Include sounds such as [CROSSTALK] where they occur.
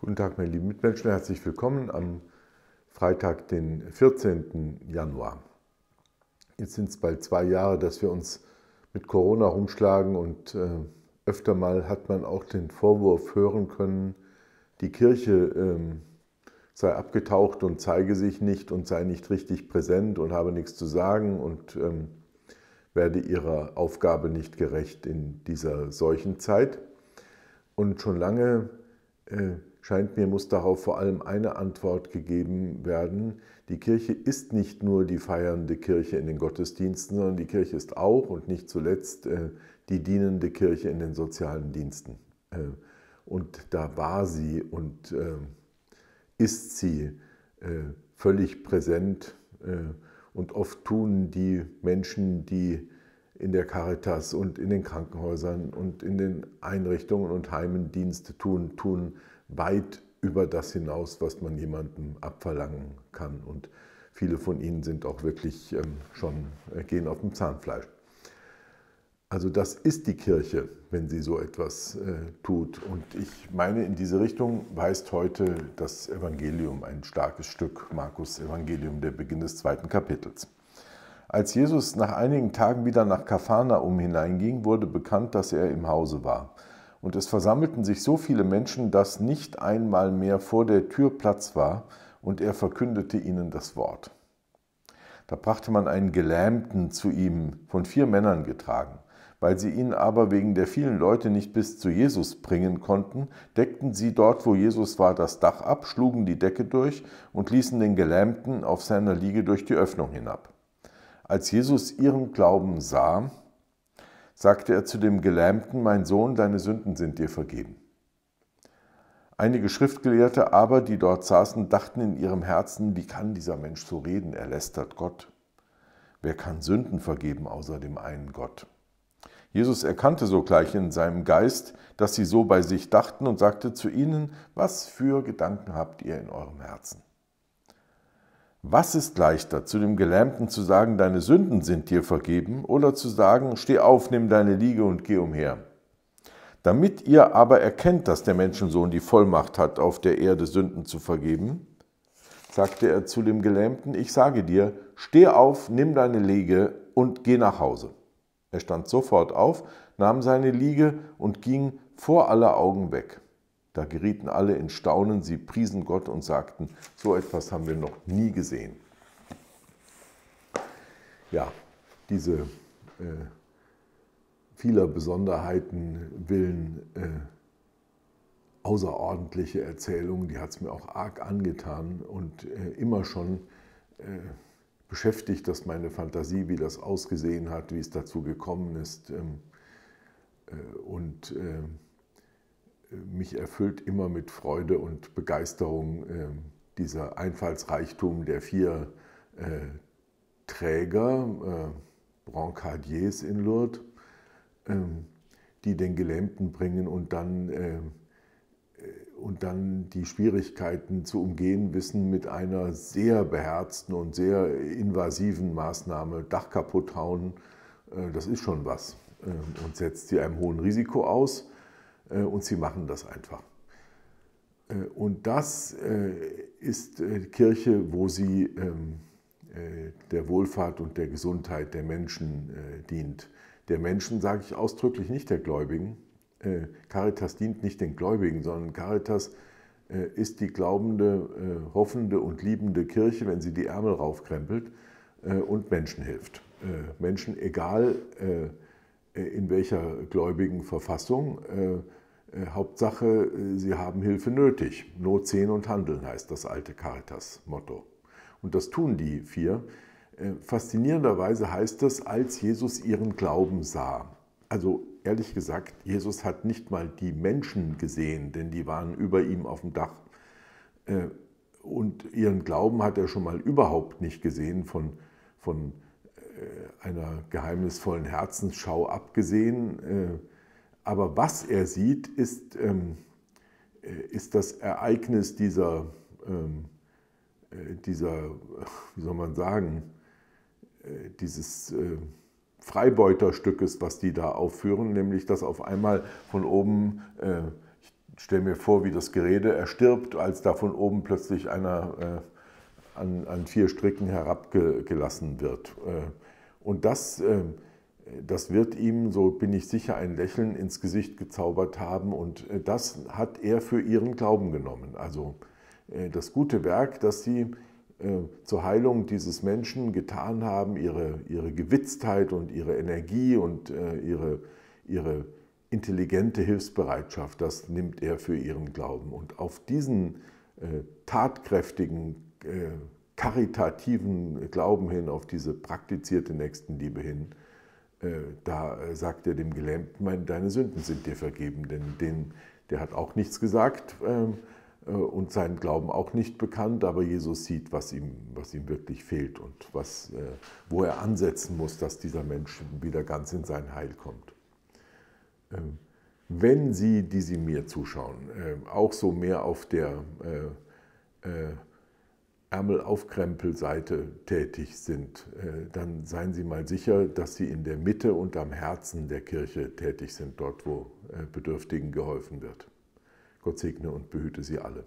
Guten Tag, meine lieben Mitmenschen, herzlich willkommen am Freitag, den 14. Januar. Jetzt sind es bald zwei Jahre, dass wir uns mit Corona rumschlagen und äh, öfter mal hat man auch den Vorwurf hören können, die Kirche ähm, sei abgetaucht und zeige sich nicht und sei nicht richtig präsent und habe nichts zu sagen und ähm, werde ihrer Aufgabe nicht gerecht in dieser solchen Zeit. Und schon lange äh, scheint mir, muss darauf vor allem eine Antwort gegeben werden. Die Kirche ist nicht nur die feiernde Kirche in den Gottesdiensten, sondern die Kirche ist auch und nicht zuletzt äh, die dienende Kirche in den sozialen Diensten. Äh, und da war sie und äh, ist sie völlig präsent. Und oft tun die Menschen, die in der Caritas und in den Krankenhäusern und in den Einrichtungen und Heimen Dienste tun, tun weit über das hinaus, was man jemandem abverlangen kann. Und viele von ihnen sind auch wirklich ähm, schon, äh, gehen auf dem Zahnfleisch. Also das ist die Kirche, wenn sie so etwas äh, tut. Und ich meine, in diese Richtung weist heute das Evangelium, ein starkes Stück Markus Evangelium, der Beginn des zweiten Kapitels. Als Jesus nach einigen Tagen wieder nach Kapharnaum hineinging, wurde bekannt, dass er im Hause war. Und es versammelten sich so viele Menschen, dass nicht einmal mehr vor der Tür Platz war, und er verkündete ihnen das Wort. Da brachte man einen Gelähmten zu ihm, von vier Männern getragen. Weil sie ihn aber wegen der vielen Leute nicht bis zu Jesus bringen konnten, deckten sie dort, wo Jesus war, das Dach ab, schlugen die Decke durch und ließen den Gelähmten auf seiner Liege durch die Öffnung hinab. Als Jesus ihren Glauben sah, sagte er zu dem Gelähmten, mein Sohn, deine Sünden sind dir vergeben. Einige Schriftgelehrte aber, die dort saßen, dachten in ihrem Herzen, wie kann dieser Mensch so reden, er lästert Gott. Wer kann Sünden vergeben außer dem einen Gott? Jesus erkannte sogleich in seinem Geist, dass sie so bei sich dachten und sagte zu ihnen, was für Gedanken habt ihr in eurem Herzen? Was ist leichter, zu dem Gelähmten zu sagen, deine Sünden sind dir vergeben, oder zu sagen, steh auf, nimm deine Liege und geh umher? Damit ihr aber erkennt, dass der Menschensohn die Vollmacht hat, auf der Erde Sünden zu vergeben, sagte er zu dem Gelähmten, ich sage dir, steh auf, nimm deine Liege und geh nach Hause. Er stand sofort auf, nahm seine Liege und ging vor aller Augen weg. Da gerieten alle in Staunen, sie priesen Gott und sagten, so etwas haben wir noch nie gesehen. Ja, diese äh, vieler Besonderheiten willen äh, außerordentliche Erzählung, die hat es mir auch arg angetan und äh, immer schon äh, beschäftigt dass meine Fantasie, wie das ausgesehen hat, wie es dazu gekommen ist. Ähm, äh, und ähm, mich erfüllt immer mit Freude und Begeisterung äh, dieser Einfallsreichtum der vier äh, Träger, äh, Brancardiers in Lourdes, ähm, die den Gelähmten bringen und dann, ähm, äh, und dann die Schwierigkeiten zu umgehen wissen mit einer sehr beherzten und sehr invasiven Maßnahme, Dach kaputt hauen, äh, das ist schon was ähm, und setzt sie einem hohen Risiko aus äh, und sie machen das einfach. Äh, und das äh, ist Kirche, wo sie ähm, der Wohlfahrt und der Gesundheit der Menschen dient. Der Menschen sage ich ausdrücklich nicht der Gläubigen. Caritas dient nicht den Gläubigen, sondern Caritas ist die glaubende, hoffende und liebende Kirche, wenn sie die Ärmel raufkrempelt und Menschen hilft. Menschen, egal in welcher gläubigen Verfassung, äh, Hauptsache, äh, sie haben Hilfe nötig. Not sehen und handeln heißt das alte Caritas-Motto. Und das tun die vier. Äh, faszinierenderweise heißt es, als Jesus ihren Glauben sah. Also ehrlich gesagt, Jesus hat nicht mal die Menschen gesehen, denn die waren über ihm auf dem Dach. Und ihren Glauben hat er schon mal überhaupt nicht gesehen, von, von einer geheimnisvollen Herzensschau abgesehen aber was er sieht, ist, ähm, äh, ist das Ereignis dieser, ähm, äh, dieser, [LAUGHS] wie soll man sagen, äh, dieses äh, Freibeuterstückes, was die da aufführen, nämlich dass auf einmal von oben, äh, ich stelle mir vor, wie das Gerede erstirbt, als da von oben plötzlich einer äh, an, an, vier Stricken herabgelassen wird. und das ähm, das wird ihm, so bin ich sicher, ein Lächeln ins Gesicht gezaubert haben und äh, das hat er für ihren Glauben genommen. Also äh, das gute Werk, das sie äh, zur Heilung dieses Menschen getan haben, ihre, ihre Gewitztheit und ihre Energie und ihre, ihre intelligente Hilfsbereitschaft, das nimmt er für ihren Glauben. Und auf diesen tatkräftigen, karitativen Glauben hin, auf diese praktizierte Nächstenliebe hin, äh, da äh, sagt er dem Gelähmten, deine Sünden sind dir vergeben, denn den, der hat auch nichts gesagt ähm, äh, und seinen Glauben auch nicht bekannt, aber Jesus sieht, was ihm, was ihm wirklich fehlt und was, wo er ansetzen muss, dass dieser Mensch wieder ganz in sein Heil kommt. Ähm, wenn Sie, die Sie mir zuschauen, ähm, auch so mehr auf der Ärmelaufkrempelseite tätig sind, äh, dann seien Sie mal sicher, dass Sie in der Mitte und am Herzen der Kirche tätig sind, dort wo äh, Bedürftigen geholfen wird. Gott segne und behüte Sie alle.